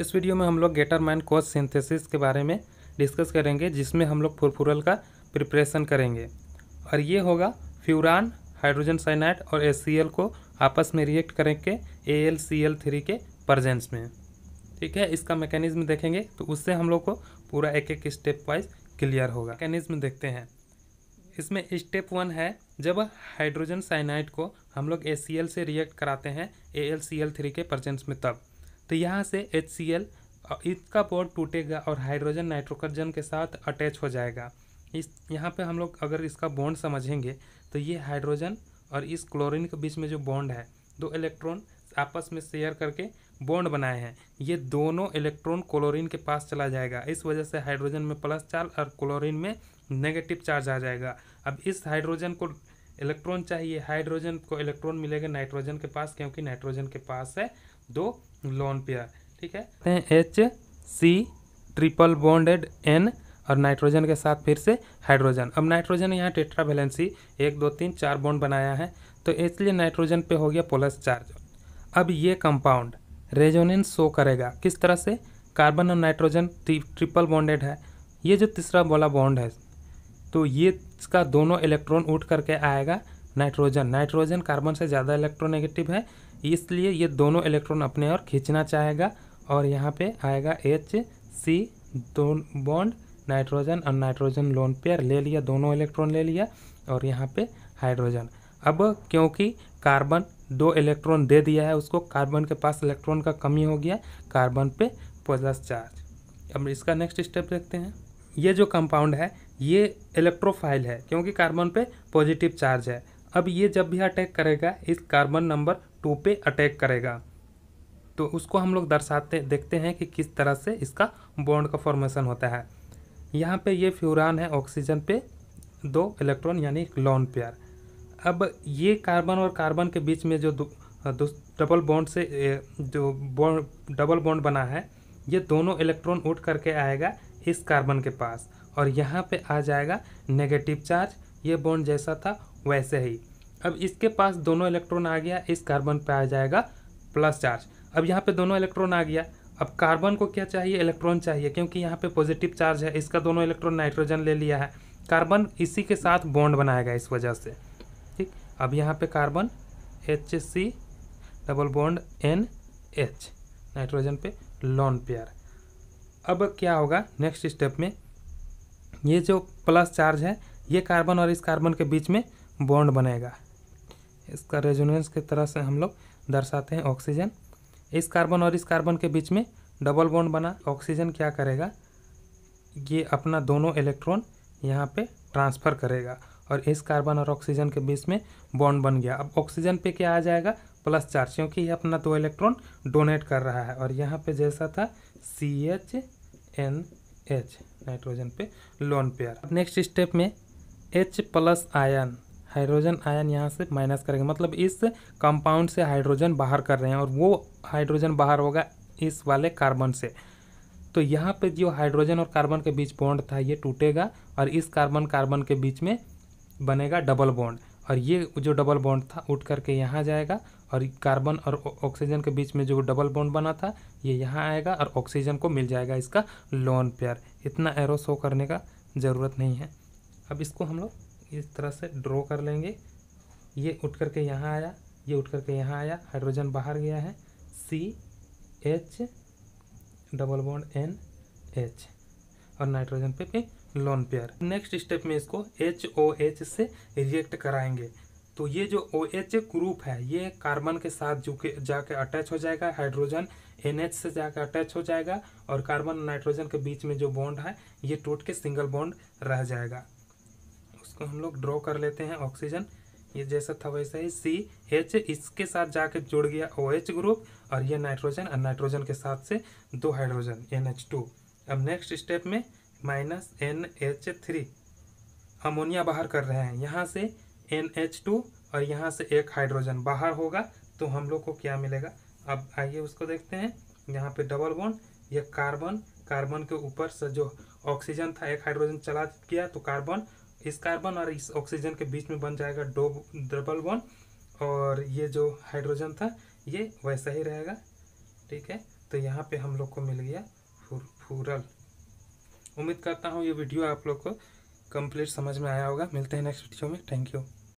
इस वीडियो में हम लोग गेटर माइन कोस सिंथेसिस के बारे में डिस्कस करेंगे जिसमें हम लोग फुरफुरल का प्रिपरेशन करेंगे और ये होगा फ्यूरान हाइड्रोजन साइनाइड और एस को आपस में रिएक्ट करेंगे A L C L three के प्रजेंस में ठीक है इसका मैकेनिज्म देखेंगे तो उससे हम लोग को पूरा एक एक स्टेप वाइज क्लियर होगा मैकेनिज्म देखते हैं इसमें स्टेप वन है जब हाइड्रोजन साइनाइड को हम लोग ए से रिएक्ट कराते हैं ए एल थ्री के प्रजेंस में तब तो यहाँ से एच सी एल इसका बॉन्ड टूटेगा और हाइड्रोजन नाइट्रोकर्जन के साथ अटैच हो जाएगा इस यहाँ पे हम लोग अगर इसका बॉन्ड समझेंगे तो ये हाइड्रोजन और इस क्लोरीन के बीच में जो बॉन्ड है दो इलेक्ट्रॉन आपस में शेयर करके बॉन्ड बनाए हैं ये दोनों इलेक्ट्रॉन क्लोरीन के पास चला जाएगा इस वजह से हाइड्रोजन में प्लस चार्ज और क्लोरीन में नेगेटिव चार्ज आ जाएगा अब इस हाइड्रोजन को इलेक्ट्रॉन चाहिए हाइड्रोजन को इलेक्ट्रॉन मिलेगा नाइट्रोजन के पास क्योंकि नाइट्रोजन के पास है दो लोन पेयर ठीक है H C triple bonded N और नाइट्रोजन के साथ फिर से हाइड्रोजन अब नाइट्रोजन यहाँ टेट्रा वैलेंसी एक दो तीन चार बॉन्ड बनाया है तो इसलिए नाइट्रोजन पे हो गया प्लस चार्ज अब ये कंपाउंड रेजोनेंस शो करेगा किस तरह से कार्बन और नाइट्रोजन ट्रिपल बॉन्डेड है ये जो तीसरा वाला बॉन्ड है तो ये इसका दोनों इलेक्ट्रॉन उठ करके आएगा नाइट्रोजन नाइट्रोजन कार्बन से ज़्यादा इलेक्ट्रोनेगेटिव है इसलिए ये दोनों इलेक्ट्रॉन अपने और खींचना चाहेगा और यहाँ पे आएगा एच सी दो बॉन्ड नाइट्रोजन और नाइट्रोजन लोन पेयर ले लिया दोनों इलेक्ट्रॉन ले लिया और यहाँ पे हाइड्रोजन अब क्योंकि कार्बन दो इलेक्ट्रॉन दे दिया है उसको कार्बन के पास इलेक्ट्रॉन का कमी हो गया कार्बन पे प्लस चार्ज अब इसका नेक्स्ट स्टेप देखते हैं ये जो कंपाउंड है ये इलेक्ट्रोफाइल है क्योंकि कार्बन पे पॉजिटिव चार्ज है अब ये जब भी अटैक करेगा इस कार्बन नंबर टू पे अटैक करेगा तो उसको हम लोग दर्शाते देखते हैं कि किस तरह से इसका बॉन्ड का फॉर्मेशन होता है यहाँ पे ये फ्यूरान है ऑक्सीजन पे दो इलेक्ट्रॉन यानी एक लॉन पेयर अब ये कार्बन और कार्बन के बीच में जो डबल बॉन्ड से जो बॉन्ड डबल बॉन्ड बना है ये दोनों इलेक्ट्रॉन उठ करके आएगा इस कार्बन के पास और यहाँ पे आ जाएगा नेगेटिव चार्ज ये बॉन्ड जैसा था वैसे ही अब इसके पास दोनों इलेक्ट्रॉन आ गया इस कार्बन पे आ जाएगा प्लस चार्ज अब यहाँ पे दोनों इलेक्ट्रॉन आ गया अब कार्बन को क्या चाहिए इलेक्ट्रॉन चाहिए क्योंकि यहाँ पे पॉजिटिव चार्ज है इसका दोनों इलेक्ट्रॉन नाइट्रोजन ले लिया है कार्बन इसी के साथ बॉन्ड बनाएगा इस वजह से ठीक अब यहाँ पर carbon H C double bond N H nitrogen पे लॉन पेयर अब क्या होगा नेक्स्ट स्टेप में ये जो प्लस चार्ज है ये कार्बन और इस कार्बन के बीच में बॉन्ड बनेगा इसका रेजोनेंस की तरह से हम लोग दर्शाते हैं ऑक्सीजन इस कार्बन और इस कार्बन के बीच में डबल बॉन्ड बना ऑक्सीजन क्या करेगा ये अपना दोनों इलेक्ट्रॉन यहाँ पे ट्रांसफ़र करेगा और इस कार्बन और ऑक्सीजन के बीच में बॉन्ड बन गया अब ऑक्सीजन पे क्या आ जाएगा प्लस चार्ज क्योंकि ये अपना दो इलेक्ट्रॉन डोनेट कर रहा है और यहाँ पे जैसा था C H N H nitrogen पे लोन पेयर नेक्स्ट स्टेप में H plus ion hydrogen ion यहाँ से माइनस करेंगे मतलब इस कंपाउंड से हाइड्रोजन बाहर कर रहे हैं और वो हाइड्रोजन बाहर होगा इस वाले कार्बन से तो यहाँ पे जो हाइड्रोजन और कार्बन के बीच बॉन्ड था ये टूटेगा और इस कार्बन कार्बन के बीच में बनेगा डबल बॉन्ड और ये जो डबल बॉन्ड था उठ करके यहाँ जाएगा और कार्बन और ऑक्सीजन के बीच में जो डबल बॉन्ड बना था ये यहाँ आएगा और ऑक्सीजन को मिल जाएगा इसका लॉन पेयर इतना एरो शो करने का ज़रूरत नहीं है अब इसको हम लोग इस तरह से ड्रॉ कर लेंगे ये उठ कर के यहाँ आया ये उठ कर के यहाँ आया हाइड्रोजन बाहर गया है C H double bond N H और नाइट्रोजन पे भी लोन पेयर नेक्स्ट स्टेप में इसको एच ओ एच से रिएक्ट कराएंगे तो ये जो ओ OH ग्रुप है ये कार्बन के साथ जो के जाके अटैच हो जाएगा हाइड्रोजन एन एच से जाकर अटैच हो जाएगा और कार्बन और नाइट्रोजन के बीच में जो बॉन्ड है ये टूट के सिंगल बॉन्ड रह जाएगा उसको हम लोग ड्रॉ कर लेते हैं ऑक्सीजन ये जैसा था वैसा ही सी एच इसके साथ जाके जुड़ गया ओ OH ग्रुप और ये नाइट्रोजन और नाइट्रोजन के साथ से दो हाइड्रोजन एन एच टू अब नेक्स्ट स्टेप में minus N H three ammonia बाहर कर रहे हैं यहाँ से एन एच टू और यहाँ से एक हाइड्रोजन बाहर होगा तो हम लोग को क्या मिलेगा अब आइए उसको देखते हैं यहाँ पे डबल बॉन्ड ये कार्बन कार्बन के ऊपर से जो ऑक्सीजन था एक हाइड्रोजन चला गया तो कार्बन इस कार्बन और इस ऑक्सीजन के बीच में बन जाएगा डो डबल बॉन्ड और ये जो हाइड्रोजन था ये वैसा ही रहेगा ठीक है तो यहाँ पे हम लोग को मिल गया फूर, उम्मीद करता हूँ ये वीडियो आप लोग को कंप्लीट समझ में आया होगा मिलते हैं नेक्स्ट वीडियो में थैंक यू